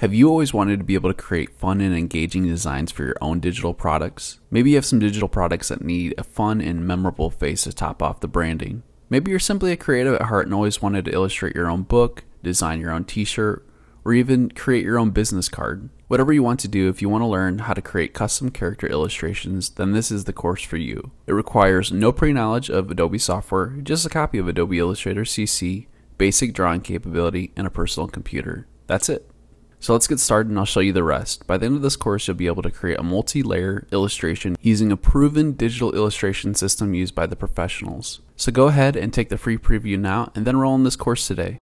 Have you always wanted to be able to create fun and engaging designs for your own digital products? Maybe you have some digital products that need a fun and memorable face to top off the branding. Maybe you're simply a creative at heart and always wanted to illustrate your own book, design your own t shirt, or even create your own business card. Whatever you want to do, if you want to learn how to create custom character illustrations, then this is the course for you. It requires no pre knowledge of Adobe software, just a copy of Adobe Illustrator CC, basic drawing capability, and a personal computer. That's it. So let's get started and I'll show you the rest. By the end of this course, you'll be able to create a multi-layer illustration using a proven digital illustration system used by the professionals. So go ahead and take the free preview now and then roll in this course today.